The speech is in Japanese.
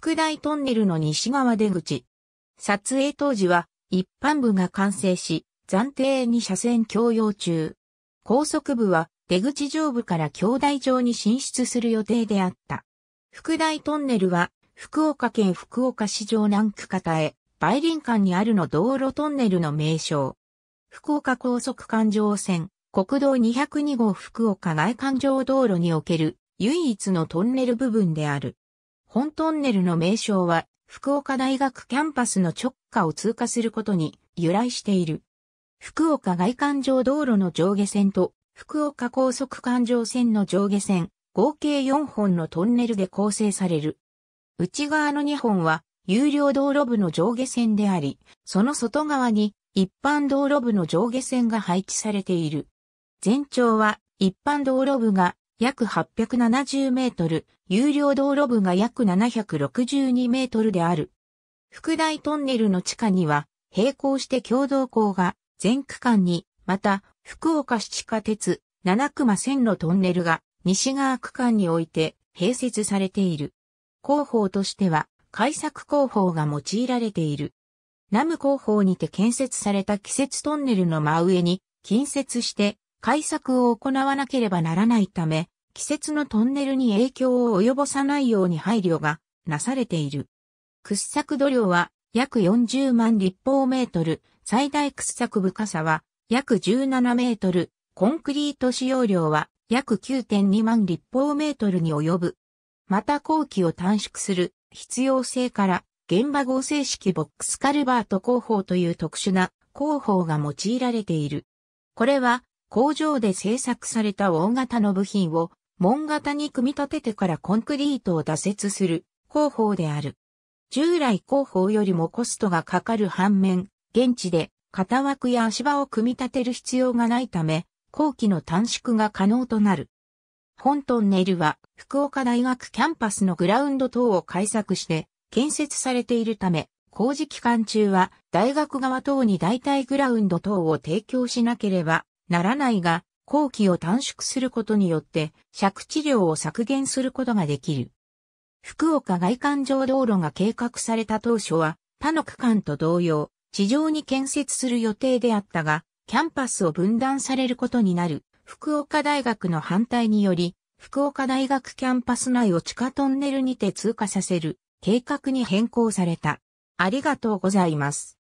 副大トンネルの西側出口。撮影当時は一般部が完成し、暫定に車線共用中。高速部は出口上部から京大上に進出する予定であった。副大トンネルは福岡県福岡市場南区方へ、梅林間にあるの道路トンネルの名称。福岡高速環状線、国道202号福岡外環状道路における唯一のトンネル部分である。本トンネルの名称は、福岡大学キャンパスの直下を通過することに由来している。福岡外環状道路の上下線と福岡高速環状線の上下線、合計4本のトンネルで構成される。内側の2本は有料道路部の上下線であり、その外側に一般道路部の上下線が配置されている。全長は一般道路部が約870メートル、有料道路部が約762メートルである。副大トンネルの地下には、並行して共同校が全区間に、また、福岡市地下鉄、七熊線路トンネルが西側区間において併設されている。広報としては、開作広報が用いられている。南ム広報にて建設された季節トンネルの真上に近接して、開作を行わなければならないため、季節のトンネルに影響を及ぼさないように配慮がなされている。掘削土量は約40万立方メートル、最大掘削深さは約17メートル、コンクリート使用量は約9.2万立方メートルに及ぶ。また工期を短縮する必要性から現場合成式ボックスカルバート工法という特殊な工法が用いられている。これは工場で製作された大型の部品を門型に組み立ててからコンクリートを打設する工法である。従来工法よりもコストがかかる反面、現地で型枠や足場を組み立てる必要がないため、工期の短縮が可能となる。本トンネルは福岡大学キャンパスのグラウンド等を改作して建設されているため、工事期間中は大学側等に代替グラウンド等を提供しなければならないが、工期を短縮することによって借地量を削減することができる。福岡外環状道路が計画された当初は、他の区間と同様、地上に建設する予定であったが、キャンパスを分断されることになる、福岡大学の反対により、福岡大学キャンパス内を地下トンネルにて通過させる計画に変更された。ありがとうございます。